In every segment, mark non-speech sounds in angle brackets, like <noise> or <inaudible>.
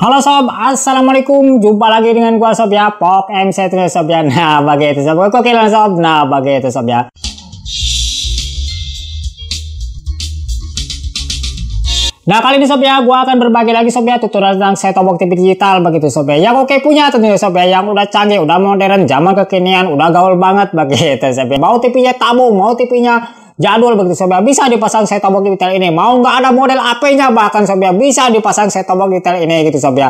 Halo sob, assalamualaikum. Jumpa lagi dengan gua sob ya, Pok MC tuh sob ya. <laughs> Nah, bagi itu sob, oke kira sob. Nah, bagi itu sob ya. Nah kali ini sob ya, gue akan berbagi lagi sob ya tutorial tentang setup box TV digital begitu sob ya. Yang oke punya tentunya sob ya, yang udah canggih, udah modern, zaman kekinian, udah gaul banget begitu sob ya. Mau TV-nya tabung, mau TV-nya Jadwal begitu sobya bisa dipasang set top box di ini. Mau nggak ada model AP-nya bahkan sobya bisa dipasang set top box di ini gitu sobya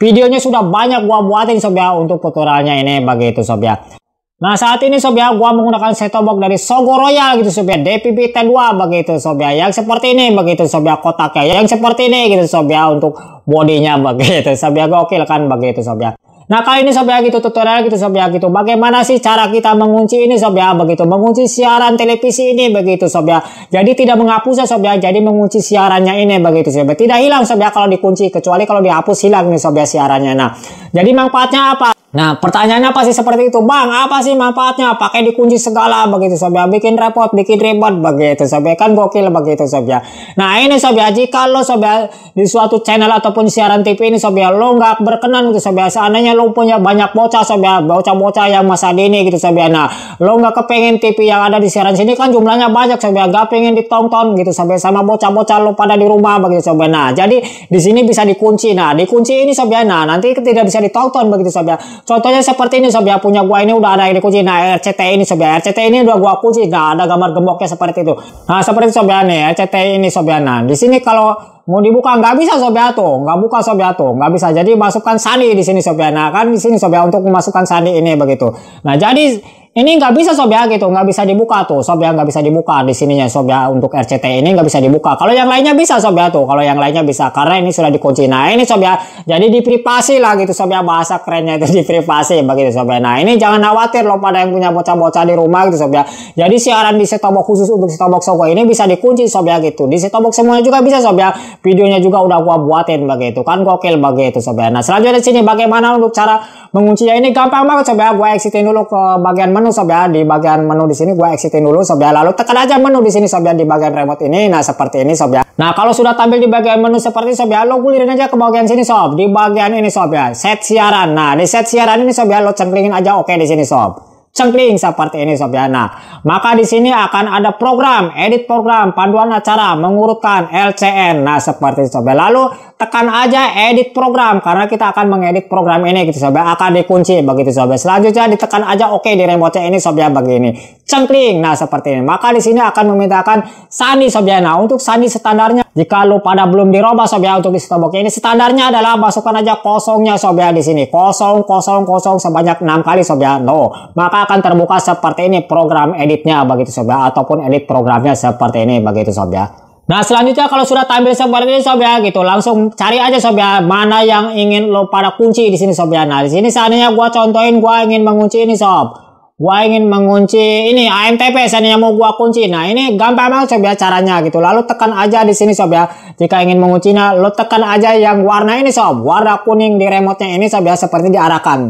Videonya sudah banyak gua buatin sobya untuk tutorialnya ini begitu sobya Nah saat ini Sobia gua menggunakan setobok dari Sogo Royal gitu Sobia DPP T2 begitu Sobia yang seperti ini begitu Sobia kotaknya yang seperti ini gitu Sobia untuk bodinya begitu Sobia gokil kan begitu Sobia Nah kali ini ya gitu tutorial gitu ya gitu bagaimana sih cara kita mengunci ini ya begitu mengunci siaran televisi ini begitu ya jadi tidak menghapusnya ya jadi mengunci siarannya ini begitu ya tidak hilang ya kalau dikunci kecuali kalau dihapus hilang nih ya siarannya nah jadi manfaatnya apa Nah, pertanyaannya pasti seperti itu, Bang. Apa sih manfaatnya? Pakai dikunci segala begitu ya. bikin repot, bikin ribet begitu ya. kan gokil begitu ya. Nah, ini ya, jika lo ya, di suatu channel ataupun siaran TV ini ya, lo nggak berkenan gitu ya. Seandainya lo punya banyak bocah ya, bocah-bocah yang masa dini gitu ya. Nah, lo nggak kepengen TV yang ada di siaran sini kan jumlahnya banyak ya. gak pengen ditonton gitu ya. sama bocah-bocah lo pada di rumah begitu ya. Nah, jadi di sini bisa dikunci. Nah, dikunci ini ya. Nah, nanti tidak bisa ditonton begitu ya. Contohnya seperti ini sob ya, punya gua ini udah ada ini kunci Nah, RCT ini sob ya, RCT ini udah gua kunci. Nah, ada gambar gemboknya seperti itu. Nah, seperti sob ya nih, RCT ini sob ya. Nah, di sini kalau Mau dibuka nggak bisa Sobiato, nggak buka Sobiato, nggak bisa. Jadi masukkan Sandi di sini Sobia. Nah kan di sini Sobia untuk memasukkan Sandi ini begitu. Nah jadi ini nggak bisa Sobia gitu, nggak bisa dibuka tuh. Sobia nggak bisa dibuka di sininya Sobia untuk RCT ini nggak bisa dibuka. Kalau yang lainnya bisa sobiatu, kalau yang lainnya bisa karena ini sudah dikunci. Nah ini Sobia, jadi diprivasi lah gitu Sobia bahasa kerennya itu <laughs> diprivasi begitu Sobia. Nah ini jangan khawatir loh pada yang punya bocah-bocah di rumah gitu Sobia. Jadi siaran di setobok khusus untuk setobok Soko ini bisa dikunci Sobia gitu. Di setobok semuanya juga bisa Sobia videonya juga udah gua buatin begitu kan gokil begitu sobat nah selanjutnya di sini bagaimana untuk cara menguncinya ini gampang banget sobat gua exitin dulu ke bagian menu sobat di bagian menu di sini gua exitin dulu sobat lalu tekan aja menu di sini sobat di bagian remote ini nah seperti ini sobat nah kalau sudah tampil di bagian menu seperti ini sobat lo gulirin aja ke bagian sini sob di bagian ini sob ya, set siaran nah di set siaran ini sob lo centringin aja oke okay, di sini sob cengkling seperti ini Sobiana. Maka di sini akan ada program, edit program, panduan acara, mengurutkan LCN. Nah seperti itu Sobiana. Lalu tekan aja edit program karena kita akan mengedit program ini gitu Sobiana. Akan dikunci begitu Sobiana. Selanjutnya ditekan aja oke okay, di remote ini Sobiana begini. Cengkling. Nah seperti ini. Maka di sini akan memintakan Sandi Sobiana. Untuk Sandi standarnya jika pada belum dirobah sob ya untuk isi tomboknya ini standarnya adalah masukkan aja kosongnya sob ya di sini. Kosong, kosong, kosong sebanyak 6 kali sob ya. No. Maka akan terbuka seperti ini program editnya begitu sob ya. Ataupun edit programnya seperti ini begitu sob ya. Nah selanjutnya kalau sudah tampil seperti ini sob ya gitu langsung cari aja sob ya mana yang ingin lo pada kunci di sini sob ya. Nah di sini seandainya gua contohin gua ingin mengunci ini sob gua ingin mengunci ini AMTP seandainya mau gua kunci nah ini gampang banget sob ya caranya gitu lalu tekan aja di sini sob ya jika ingin menguncinya lo tekan aja yang warna ini sob warna kuning di remote nya ini sob ya seperti diarahkan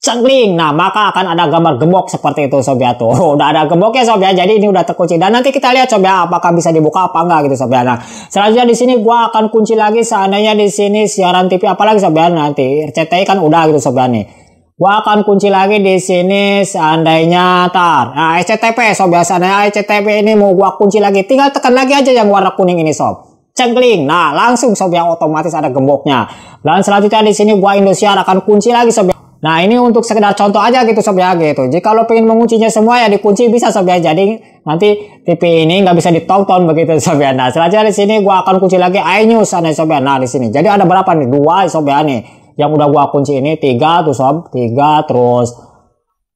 cengkling nah maka akan ada gambar gembok seperti itu sob ya tuh <laughs> udah ada gemboknya sob ya jadi ini udah terkunci dan nanti kita lihat sob ya apakah bisa dibuka apa enggak gitu sob ya nah selanjutnya di sini gua akan kunci lagi seandainya di sini siaran TV apalagi sob ya nanti RCTI kan udah gitu sob ya nih Gua akan kunci lagi di sini seandainya tar. Nah, SCTP sob biasanya Seandainya SCTP ini mau gua kunci lagi, tinggal tekan lagi aja yang warna kuning ini sob. Cengkling. Nah, langsung sob yang otomatis ada gemboknya. Dan selanjutnya di sini gua Indosiar akan kunci lagi sob Nah ini untuk sekedar contoh aja gitu sob ya gitu. Jika lo pengen menguncinya semua ya dikunci bisa sob ya. Jadi nanti TV ini nggak bisa ditonton begitu sob ya. Nah selanjutnya di sini gua akan kunci lagi iNews aneh sob ya. Nah di sini. Jadi ada berapa nih? Dua sob ya nih yang udah gua kunci ini tiga tuh sob tiga terus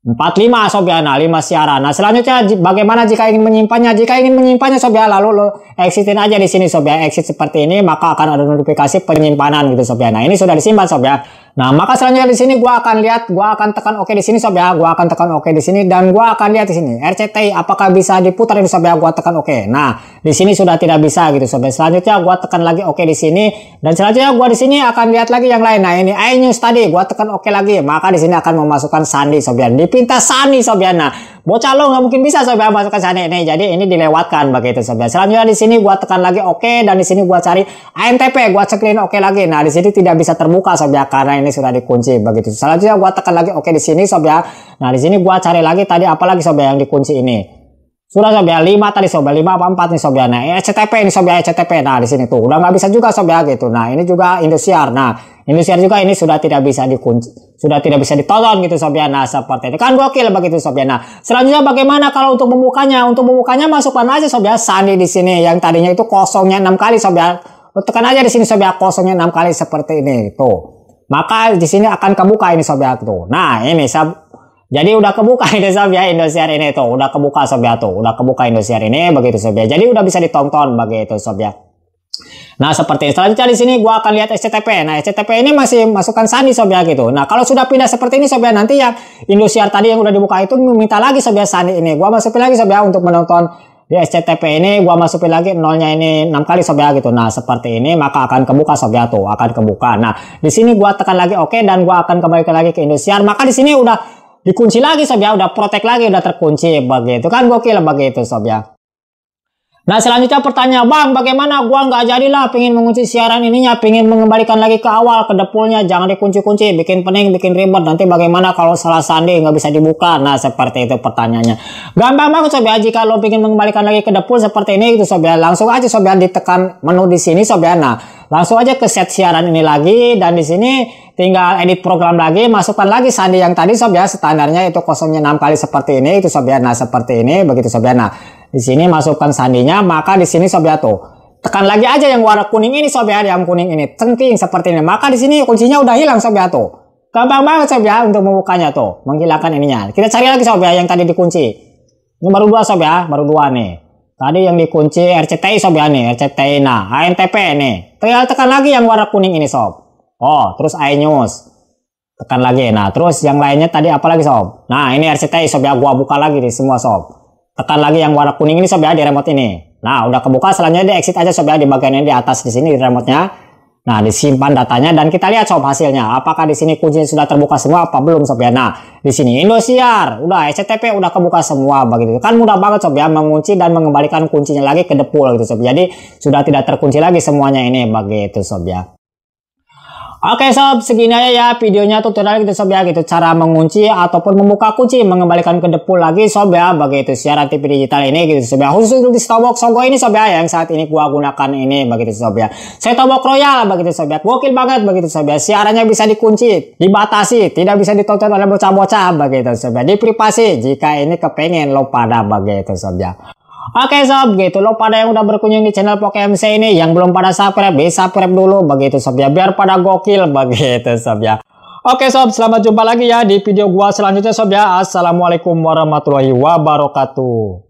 empat lima sob ya nah lima Nah selanjutnya bagaimana jika ingin menyimpannya jika ingin menyimpannya sob ya lalu lo exitin aja di sini sob ya exit seperti ini maka akan ada notifikasi penyimpanan gitu sob ya nah ini sudah disimpan sob ya Nah, maka selanjutnya di sini gua akan lihat, gua akan tekan oke okay di sini sob ya. Gua akan tekan oke okay di sini dan gua akan lihat di sini RCTI apakah bisa diputar ini sob ya. Gua tekan oke. Okay. Nah, di sini sudah tidak bisa gitu sob. Ya. Selanjutnya gua tekan lagi oke okay di sini dan selanjutnya gua di sini akan lihat lagi yang lain. Nah, ini iNews tadi gua tekan oke okay lagi. Maka di sini akan memasukkan Sandi sob ya. Dipinta Sandi sob ya. Nah, Bocah lo nggak mungkin bisa sampai masuk ke sana ini. Jadi ini dilewatkan begitu sobat. Selanjutnya di sini gua tekan lagi oke okay, dan di sini gua cari ANTP, gua ceklin oke okay lagi. Nah, di sini tidak bisa terbuka sobat karena ini sudah dikunci begitu. Selanjutnya gua tekan lagi oke okay di sini sobat. Nah, di sini gua cari lagi tadi apalagi sobat yang dikunci ini. Sudah sob ya, 5 tadi sob ya, 5 apa 4 nih sob ya. Nah, ECTP ini e sob ya, ECTP. Nah, di sini tuh udah nggak bisa juga sob ya gitu. Nah, ini juga Indosiar. Nah, Indosiar juga ini sudah tidak bisa dikunci, sudah tidak bisa ditonton gitu sob ya. Nah, seperti itu. Kan gokil begitu sob ya. Nah, selanjutnya bagaimana kalau untuk membukanya? Untuk membukanya masukkan aja sob ya Sandi di sini yang tadinya itu kosongnya 6 kali sob ya. Tekan aja di sini sob ya kosongnya 6 kali seperti ini tuh. Maka di sini akan kebuka ini sob ya tuh. Nah, ini sob jadi udah kebuka <laughs> ini sob ya Indosiar ini tuh, udah kebuka sob ya tuh, udah kebuka Indosiar ini begitu sob ya. Jadi udah bisa ditonton begitu sob ya. Nah seperti ini. Selanjutnya di sini gua akan lihat SCTP. Nah SCTP ini masih masukkan sandi sob ya gitu. Nah kalau sudah pindah seperti ini sob ya nanti ya Indosiar tadi yang udah dibuka itu minta lagi sob ya sandi ini. Gua masukin lagi sob ya untuk menonton di SCTP ini gua masukin lagi nolnya ini 6 kali sob ya gitu. Nah, seperti ini maka akan kebuka sob ya tuh, akan kebuka. Nah, di sini gua tekan lagi oke okay, dan gua akan kembali lagi ke Indosiar. Maka di sini udah dikunci lagi sob ya udah protek lagi udah terkunci begitu kan gokil begitu sob ya Nah selanjutnya pertanyaan bang bagaimana gua nggak jadilah pengen mengunci siaran ininya pengen mengembalikan lagi ke awal ke depulnya jangan dikunci-kunci bikin pening bikin ribet nanti bagaimana kalau salah sandi nggak bisa dibuka nah seperti itu pertanyaannya gampang banget sob ya jika lo pengen mengembalikan lagi ke depul seperti ini itu sob ya langsung aja sob ya ditekan menu di sini sob ya nah langsung aja ke set siaran ini lagi dan di sini tinggal edit program lagi, masukkan lagi sandi yang tadi sob ya, standarnya itu kosongnya 6 kali seperti ini, itu sob ya, nah seperti ini, begitu sob ya. Nah, di sini masukkan sandinya, maka di sini sob ya tuh. Tekan lagi aja yang warna kuning ini sob ya, yang kuning ini, tengking seperti ini, maka di sini kuncinya udah hilang sob ya tuh. Gampang banget sob ya untuk membukanya tuh, menghilangkan ininya. Kita cari lagi sob ya yang tadi dikunci. Ini baru dua sob ya, baru dua nih. Tadi yang dikunci RCTI sob ya nih, RCTI nah, ANTP nih. Tinggal tekan lagi yang warna kuning ini sob. Oh, terus iNews. Tekan lagi. Nah, terus yang lainnya tadi apa lagi sob? Nah, ini RCTI sob ya. Gua buka lagi nih semua sob. Tekan lagi yang warna kuning ini sob ya di remote ini. Nah, udah kebuka. Selanjutnya di exit aja sob ya di bagian ini di atas di sini di remote-nya. Nah, disimpan datanya dan kita lihat sob hasilnya. Apakah di sini kuncinya sudah terbuka semua apa belum sob ya? Nah, di sini Indosiar, udah SCTP udah kebuka semua begitu. Kan mudah banget sob ya mengunci dan mengembalikan kuncinya lagi ke depul gitu sob. Jadi sudah tidak terkunci lagi semuanya ini begitu sob ya. Oke sob, segini aja ya videonya tutorial kita gitu, sob ya gitu cara mengunci ataupun membuka kunci mengembalikan ke depo lagi sob ya begitu siaran TV digital ini gitu sob ya khusus untuk di Starbucks Sogo ini sob ya yang saat ini gua gunakan ini begitu sob ya. Saya Tobok Royal begitu sob ya. Gokil banget begitu sob ya. Siarannya bisa dikunci, dibatasi, tidak bisa ditonton oleh bocah-bocah begitu sob ya. privasi jika ini kepengen lo pada begitu sob ya. Oke sob, gitu loh pada yang udah berkunjung di channel Pokemc ini, yang belum pada subscribe, bisa subscribe dulu begitu sob ya, biar pada gokil <laughs> begitu sob ya. Oke sob, selamat jumpa lagi ya di video gua selanjutnya sob ya. Assalamualaikum warahmatullahi wabarakatuh.